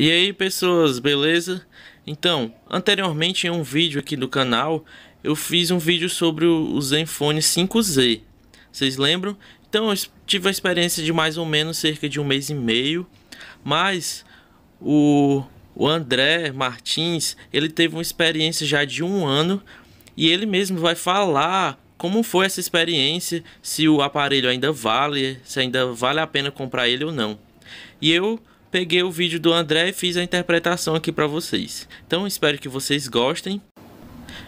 E aí pessoas, beleza? Então, anteriormente em um vídeo aqui do canal, eu fiz um vídeo sobre o Zenfone 5Z. Vocês lembram? Então eu tive a experiência de mais ou menos cerca de um mês e meio, mas o, o André Martins, ele teve uma experiência já de um ano e ele mesmo vai falar como foi essa experiência, se o aparelho ainda vale, se ainda vale a pena comprar ele ou não. E eu peguei o vídeo do André e fiz a interpretação aqui para vocês. Então espero que vocês gostem.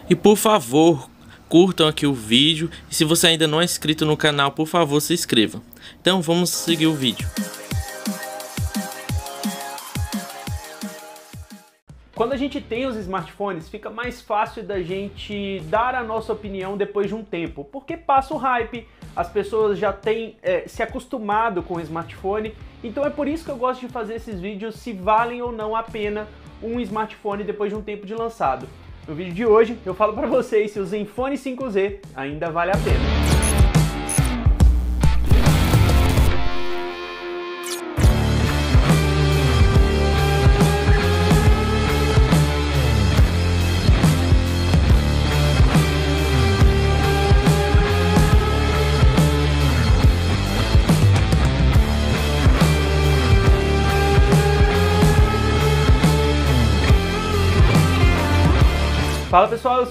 E por favor, curtam aqui o vídeo. E se você ainda não é inscrito no canal, por favor, se inscreva. Então vamos seguir o vídeo. Quando a gente tem os smartphones, fica mais fácil da gente dar a nossa opinião depois de um tempo, porque passa o hype, as pessoas já têm é, se acostumado com o smartphone, então é por isso que eu gosto de fazer esses vídeos se valem ou não a pena um smartphone depois de um tempo de lançado. No vídeo de hoje eu falo para vocês se o Zenfone 5Z ainda vale a pena.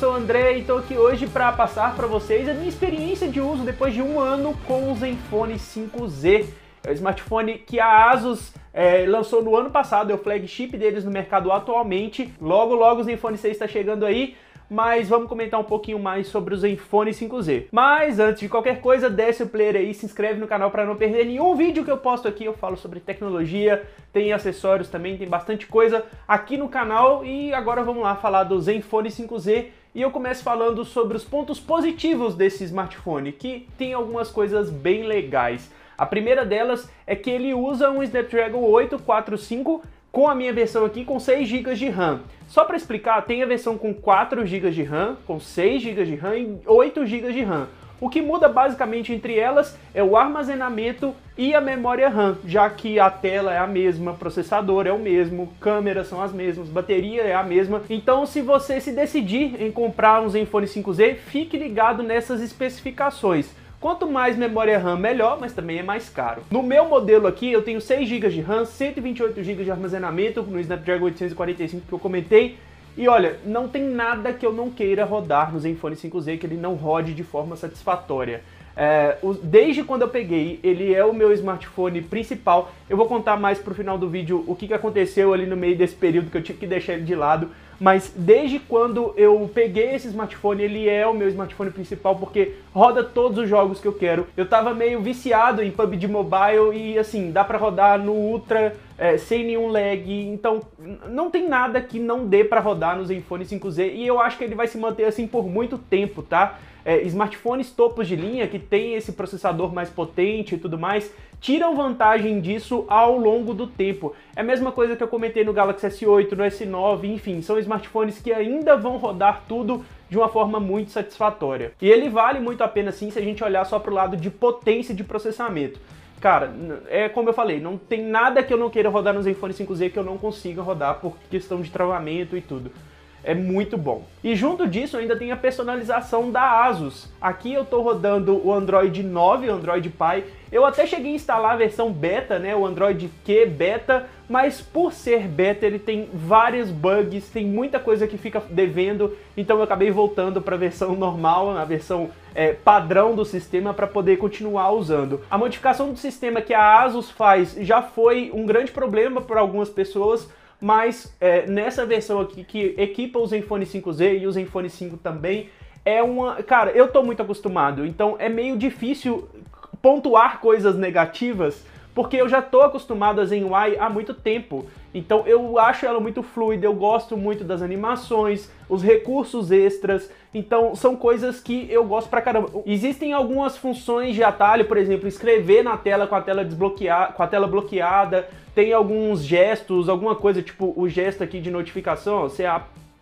sou o André e estou aqui hoje para passar para vocês a minha experiência de uso depois de um ano com o Zenfone 5Z. É o smartphone que a ASUS é, lançou no ano passado, é o flagship deles no mercado atualmente. Logo, logo o Zenfone 6 está chegando aí mas vamos comentar um pouquinho mais sobre o Zenfone 5Z. Mas antes de qualquer coisa, desce o player aí, se inscreve no canal para não perder nenhum vídeo que eu posto aqui, eu falo sobre tecnologia, tem acessórios também, tem bastante coisa aqui no canal e agora vamos lá falar do Zenfone 5Z e eu começo falando sobre os pontos positivos desse smartphone, que tem algumas coisas bem legais. A primeira delas é que ele usa um Snapdragon 845 com a minha versão aqui com 6 GB de RAM. Só para explicar, tem a versão com 4 GB de RAM, com 6 GB de RAM e 8 GB de RAM. O que muda basicamente entre elas é o armazenamento e a memória RAM, já que a tela é a mesma, processador é o mesmo, câmeras são as mesmas, bateria é a mesma. Então, se você se decidir em comprar um Zenfone 5Z, fique ligado nessas especificações. Quanto mais memória RAM, melhor, mas também é mais caro. No meu modelo aqui, eu tenho 6 GB de RAM, 128 GB de armazenamento no Snapdragon 845 que eu comentei, e olha, não tem nada que eu não queira rodar no Zenfone 5Z que ele não rode de forma satisfatória. É, desde quando eu peguei, ele é o meu smartphone principal. Eu vou contar mais pro final do vídeo o que, que aconteceu ali no meio desse período que eu tive que deixar ele de lado. Mas desde quando eu peguei esse smartphone, ele é o meu smartphone principal porque roda todos os jogos que eu quero. Eu tava meio viciado em PUBG Mobile e assim, dá pra rodar no Ultra é, sem nenhum lag. Então, não tem nada que não dê para rodar no Zenfone 5Z e eu acho que ele vai se manter assim por muito tempo, tá? É, smartphones topos de linha que tem esse processador mais potente e tudo mais, tiram vantagem disso ao longo do tempo. É a mesma coisa que eu comentei no Galaxy S8, no S9, enfim, são smartphones que ainda vão rodar tudo de uma forma muito satisfatória. E ele vale muito a pena sim se a gente olhar só para o lado de potência de processamento. Cara, é como eu falei, não tem nada que eu não queira rodar no Zenfone 5Z que eu não consiga rodar por questão de travamento e tudo é muito bom. E junto disso ainda tem a personalização da Asus. Aqui eu estou rodando o Android 9, o Android Pie. Eu até cheguei a instalar a versão beta, né, o Android Q beta, mas por ser beta ele tem vários bugs, tem muita coisa que fica devendo, então eu acabei voltando para a versão normal, a versão é, padrão do sistema para poder continuar usando. A modificação do sistema que a ASUS faz já foi um grande problema para algumas pessoas, mas é, nessa versão aqui que equipa o Zenfone 5Z e o Zenfone 5 também, é uma. Cara, eu tô muito acostumado, então é meio difícil pontuar coisas negativas porque eu já tô acostumado a Zenwai há muito tempo. Então eu acho ela muito fluida, eu gosto muito das animações, os recursos extras, então são coisas que eu gosto pra caramba. Existem algumas funções de atalho, por exemplo, escrever na tela com a tela desbloqueada, com a tela bloqueada, tem alguns gestos, alguma coisa tipo o gesto aqui de notificação, você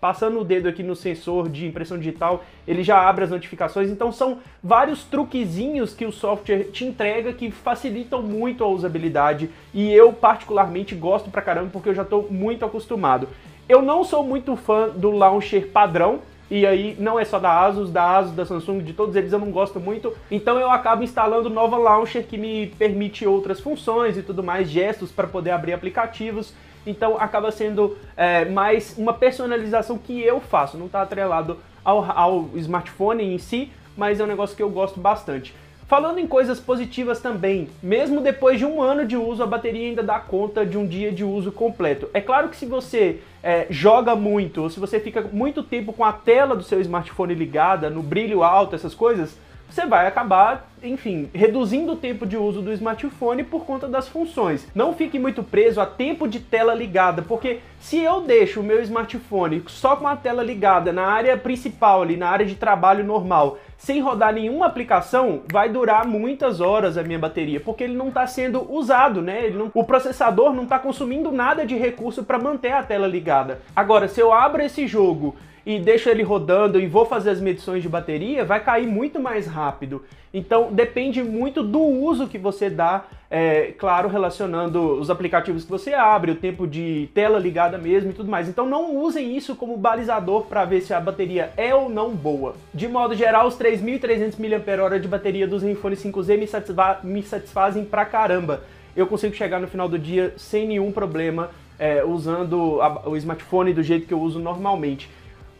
passando o dedo aqui no sensor de impressão digital, ele já abre as notificações. Então são vários truquezinhos que o software te entrega que facilitam muito a usabilidade e eu particularmente gosto pra caramba porque eu já estou muito acostumado. Eu não sou muito fã do launcher padrão, e aí não é só da Asus, da Asus, da Samsung, de todos eles eu não gosto muito, então eu acabo instalando nova launcher que me permite outras funções e tudo mais, gestos para poder abrir aplicativos. Então acaba sendo é, mais uma personalização que eu faço, não está atrelado ao, ao smartphone em si, mas é um negócio que eu gosto bastante. Falando em coisas positivas também, mesmo depois de um ano de uso, a bateria ainda dá conta de um dia de uso completo. É claro que se você é, joga muito, ou se você fica muito tempo com a tela do seu smartphone ligada, no brilho alto, essas coisas, você vai acabar enfim, reduzindo o tempo de uso do smartphone por conta das funções. Não fique muito preso a tempo de tela ligada, porque se eu deixo o meu smartphone só com a tela ligada na área principal ali, na área de trabalho normal, sem rodar nenhuma aplicação, vai durar muitas horas a minha bateria, porque ele não está sendo usado, né? Não, o processador não está consumindo nada de recurso para manter a tela ligada. Agora, se eu abro esse jogo e deixo ele rodando e vou fazer as medições de bateria, vai cair muito mais rápido. Então, então depende muito do uso que você dá, é, claro, relacionando os aplicativos que você abre, o tempo de tela ligada mesmo e tudo mais. Então não usem isso como balizador para ver se a bateria é ou não boa. De modo geral, os 3.300 mAh de bateria do Zenfone 5Z me, satisfa me satisfazem pra caramba. Eu consigo chegar no final do dia sem nenhum problema é, usando a, o smartphone do jeito que eu uso normalmente.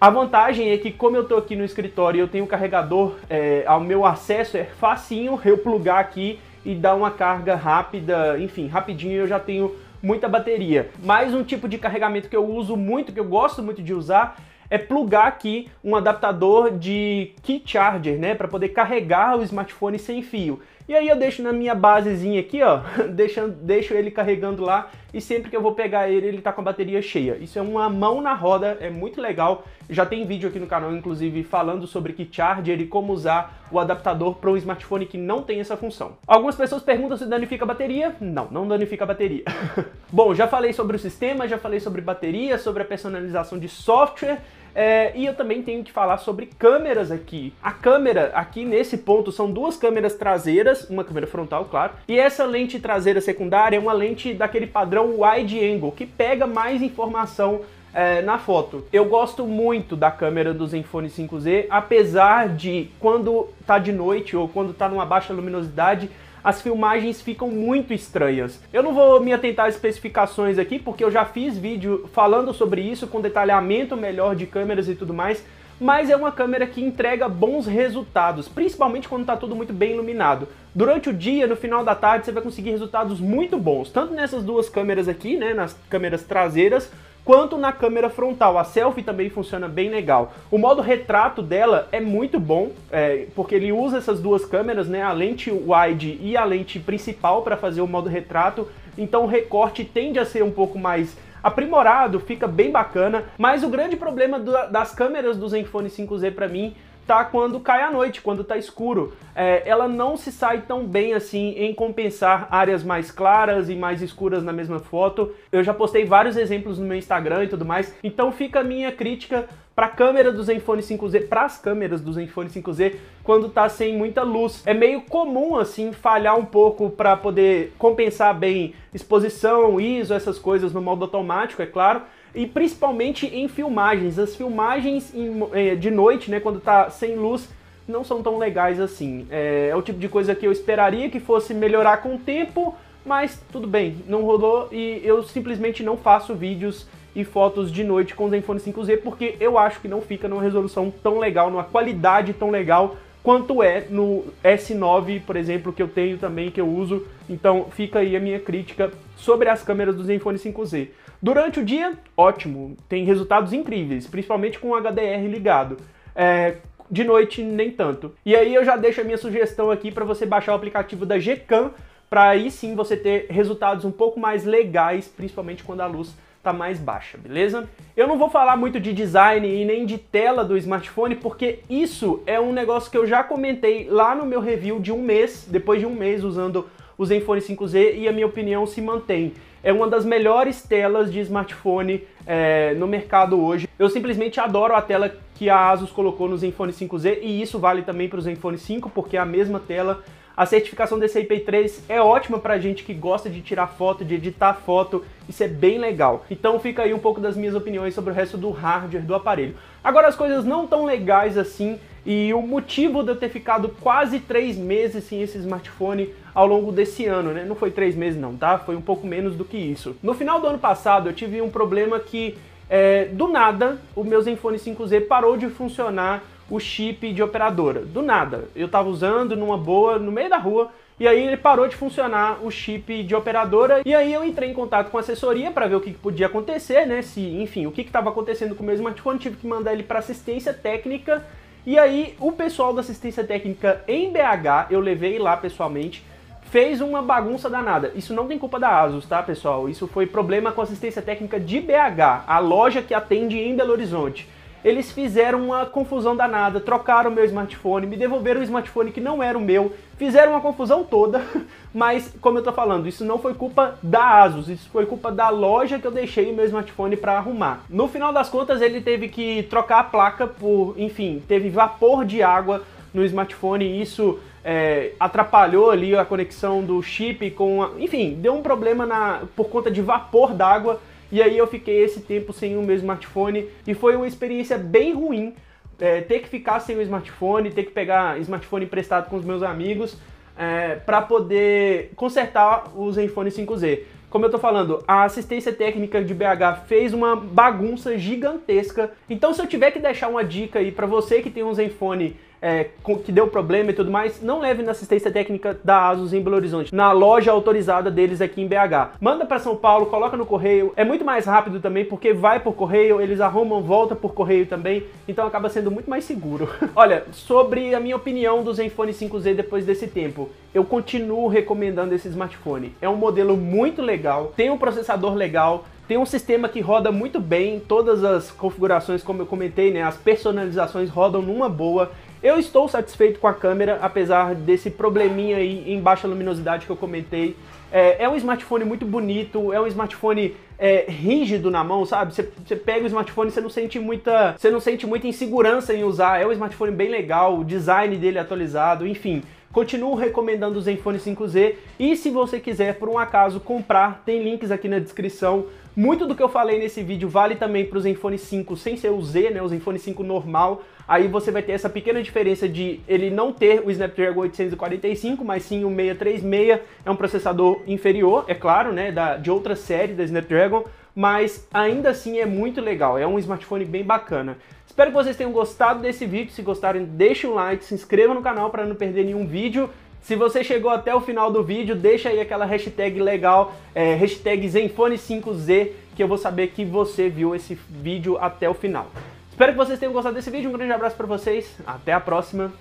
A vantagem é que como eu estou aqui no escritório e eu tenho carregador, é, ao meu acesso é facinho eu plugar aqui e dar uma carga rápida, enfim, rapidinho eu já tenho muita bateria. Mais um tipo de carregamento que eu uso muito, que eu gosto muito de usar, é plugar aqui um adaptador de key charger, né, para poder carregar o smartphone sem fio. E aí eu deixo na minha basezinha aqui, ó, deixando, deixo ele carregando lá e sempre que eu vou pegar ele, ele tá com a bateria cheia. Isso é uma mão na roda, é muito legal. Já tem vídeo aqui no canal, inclusive, falando sobre que charger e como usar o adaptador para um smartphone que não tem essa função. Algumas pessoas perguntam se danifica a bateria. Não, não danifica a bateria. Bom, já falei sobre o sistema, já falei sobre bateria, sobre a personalização de software, é, e eu também tenho que falar sobre câmeras aqui. A câmera aqui nesse ponto são duas câmeras traseiras, uma câmera frontal, claro, e essa lente traseira secundária é uma lente daquele padrão wide angle, que pega mais informação é, na foto. Eu gosto muito da câmera do Zenfone 5Z, apesar de quando tá de noite ou quando tá numa baixa luminosidade, as filmagens ficam muito estranhas. Eu não vou me atentar às especificações aqui, porque eu já fiz vídeo falando sobre isso, com detalhamento melhor de câmeras e tudo mais, mas é uma câmera que entrega bons resultados, principalmente quando está tudo muito bem iluminado. Durante o dia, no final da tarde, você vai conseguir resultados muito bons, tanto nessas duas câmeras aqui, né, nas câmeras traseiras, quanto na câmera frontal. A selfie também funciona bem legal. O modo retrato dela é muito bom, é, porque ele usa essas duas câmeras, né, a lente wide e a lente principal para fazer o modo retrato. Então o recorte tende a ser um pouco mais aprimorado, fica bem bacana, mas o grande problema do, das câmeras do Zenfone 5Z para mim tá quando cai a noite, quando tá escuro. É, ela não se sai tão bem assim em compensar áreas mais claras e mais escuras na mesma foto. Eu já postei vários exemplos no meu Instagram e tudo mais, então fica a minha crítica para a câmera do Zenfone 5Z, para as câmeras do Zenfone 5Z, quando tá sem muita luz. É meio comum assim falhar um pouco para poder compensar bem exposição, ISO, essas coisas no modo automático, é claro, e principalmente em filmagens. As filmagens eh, de noite, né, quando tá sem luz, não são tão legais assim. É, é o tipo de coisa que eu esperaria que fosse melhorar com o tempo, mas tudo bem, não rolou e eu simplesmente não faço vídeos e fotos de noite com o Zenfone 5Z porque eu acho que não fica numa resolução tão legal, numa qualidade tão legal quanto é no S9, por exemplo, que eu tenho também, que eu uso. Então fica aí a minha crítica sobre as câmeras do Zenfone 5Z. Durante o dia, ótimo, tem resultados incríveis, principalmente com o HDR ligado. É, de noite, nem tanto. E aí eu já deixo a minha sugestão aqui para você baixar o aplicativo da Gcam, para aí sim você ter resultados um pouco mais legais, principalmente quando a luz tá mais baixa, beleza? Eu não vou falar muito de design e nem de tela do smartphone, porque isso é um negócio que eu já comentei lá no meu review de um mês, depois de um mês usando o Zenfone 5Z e a minha opinião se mantém. É uma das melhores telas de smartphone é, no mercado hoje. Eu simplesmente adoro a tela que a Asus colocou no Zenfone 5Z e isso vale também para o Zenfone 5, porque é a mesma tela. A certificação desse IP3 é ótima para gente que gosta de tirar foto, de editar foto, isso é bem legal. Então fica aí um pouco das minhas opiniões sobre o resto do hardware do aparelho. Agora as coisas não tão legais assim e o motivo de eu ter ficado quase três meses sem esse smartphone ao longo desse ano, né? Não foi três meses não, tá? Foi um pouco menos do que isso. No final do ano passado eu tive um problema que é, do nada o meu Zenfone 5Z parou de funcionar o chip de operadora. Do nada. Eu tava usando numa boa, no meio da rua, e aí ele parou de funcionar o chip de operadora. E aí eu entrei em contato com a assessoria para ver o que, que, podia acontecer, né? Se, enfim, o que estava acontecendo com o meu smartphone, tive que mandar ele para assistência técnica. E aí o pessoal da assistência técnica em BH, eu levei lá pessoalmente, fez uma bagunça danada. Isso não tem culpa da Asus, tá, pessoal? Isso foi problema com assistência técnica de BH, a loja que atende em Belo Horizonte eles fizeram uma confusão danada, trocaram o meu smartphone, me devolveram um smartphone que não era o meu, fizeram uma confusão toda, mas como eu tô falando, isso não foi culpa da Asus, isso foi culpa da loja que eu deixei o meu smartphone para arrumar. No final das contas, ele teve que trocar a placa por, enfim, teve vapor de água no smartphone e isso é, atrapalhou ali a conexão do chip com, a, enfim, deu um problema na, por conta de vapor d'água e aí eu fiquei esse tempo sem o meu smartphone e foi uma experiência bem ruim é, ter que ficar sem o smartphone, ter que pegar smartphone emprestado com os meus amigos é, para poder consertar os iPhone 5Z. Como eu tô falando, a assistência técnica de BH fez uma bagunça gigantesca. Então, se eu tiver que deixar uma dica aí para você que tem um Zenfone é, que deu problema e tudo mais, não leve na assistência técnica da ASUS em Belo Horizonte, na loja autorizada deles aqui em BH. Manda para São Paulo, coloca no correio, é muito mais rápido também, porque vai por correio, eles arrumam, volta por correio também, então acaba sendo muito mais seguro. Olha, sobre a minha opinião do Zenfone 5Z depois desse tempo, eu continuo recomendando esse smartphone. É um modelo muito legal, tem um processador legal, tem um sistema que roda muito bem, todas as configurações, como eu comentei, né, as personalizações rodam numa boa. Eu estou satisfeito com a câmera, apesar desse probleminha aí em baixa luminosidade que eu comentei. É, é um smartphone muito bonito, é um smartphone é, rígido na mão, sabe? Você pega o smartphone, você não sente muita, você não sente muita insegurança em usar. É um smartphone bem legal, o design dele atualizado, enfim. Continuo recomendando o Zenfone 5Z e se você quiser, por um acaso, comprar, tem links aqui na descrição. Muito do que eu falei nesse vídeo vale também para o Zenfone 5 sem ser o Z, né, o Zenfone 5 normal. Aí você vai ter essa pequena diferença de ele não ter o Snapdragon 845, mas sim o 636. É um processador inferior, é claro, né, da, de outra série da Snapdragon, mas ainda assim é muito legal, é um smartphone bem bacana. Espero que vocês tenham gostado desse vídeo. Se gostarem, deixe um like, se inscreva no canal para não perder nenhum vídeo. Se você chegou até o final do vídeo, deixa aí aquela hashtag legal, é, hashtag Zenfone5Z, que eu vou saber que você viu esse vídeo até o final. Espero que vocês tenham gostado desse vídeo, um grande abraço para vocês, até a próxima,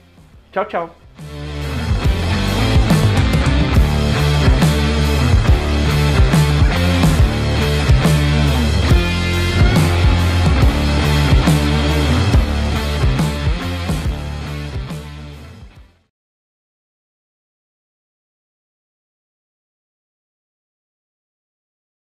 tchau, tchau!